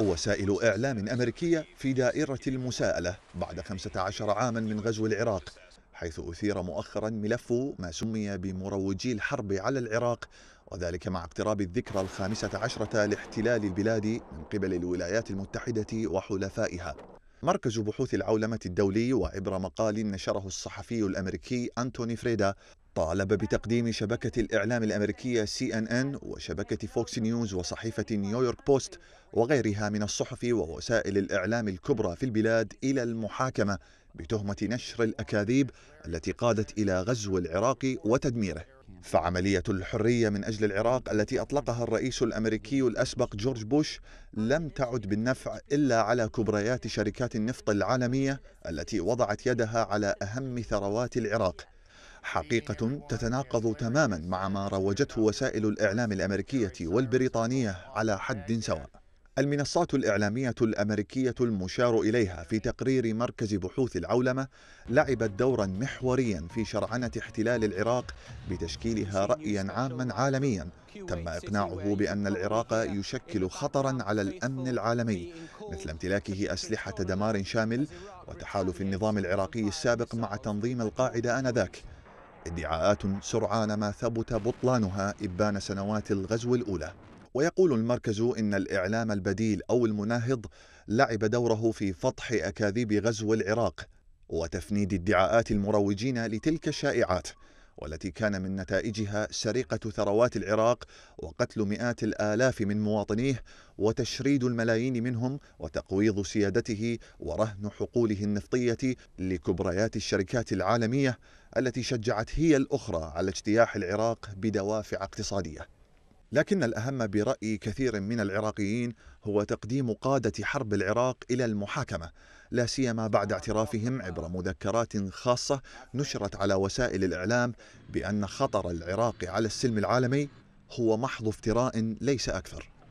وسائل إعلام أمريكية في دائرة المساءلة بعد 15 عاما من غزو العراق حيث أثير مؤخرا ملف ما سمي بمروجي الحرب على العراق وذلك مع اقتراب الذكرى الخامسة عشرة لاحتلال البلاد من قبل الولايات المتحدة وحلفائها مركز بحوث العولمة الدولي وعبر مقال نشره الصحفي الأمريكي أنتوني فريدا طالب بتقديم شبكة الإعلام الأمريكية سي أن أن وشبكة فوكس نيوز وصحيفة نيويورك بوست وغيرها من الصحف ووسائل الإعلام الكبرى في البلاد إلى المحاكمة بتهمة نشر الأكاذيب التي قادت إلى غزو العراق وتدميره فعملية الحرية من أجل العراق التي أطلقها الرئيس الأمريكي الأسبق جورج بوش لم تعد بالنفع إلا على كبريات شركات النفط العالمية التي وضعت يدها على أهم ثروات العراق حقيقة تتناقض تماما مع ما روجته وسائل الإعلام الأمريكية والبريطانية على حد سواء المنصات الإعلامية الأمريكية المشار إليها في تقرير مركز بحوث العولمة لعبت دورا محوريا في شرعنة احتلال العراق بتشكيلها رأيا عاما عالميا تم إقناعه بأن العراق يشكل خطرا على الأمن العالمي مثل امتلاكه أسلحة دمار شامل وتحالف النظام العراقي السابق مع تنظيم القاعدة آنذاك ادعاءات سرعان ما ثبت بطلانها إبان سنوات الغزو الأولى ويقول المركز إن الإعلام البديل أو المناهض لعب دوره في فضح أكاذيب غزو العراق وتفنيد ادعاءات المروجين لتلك الشائعات والتي كان من نتائجها سرقة ثروات العراق وقتل مئات الآلاف من مواطنيه وتشريد الملايين منهم وتقويض سيادته ورهن حقوله النفطية لكبريات الشركات العالمية التي شجعت هي الأخرى على اجتياح العراق بدوافع اقتصادية لكن الأهم برأي كثير من العراقيين هو تقديم قادة حرب العراق إلى المحاكمة لا سيما بعد اعترافهم عبر مذكرات خاصة نشرت على وسائل الإعلام بأن خطر العراق على السلم العالمي هو محض افتراء ليس أكثر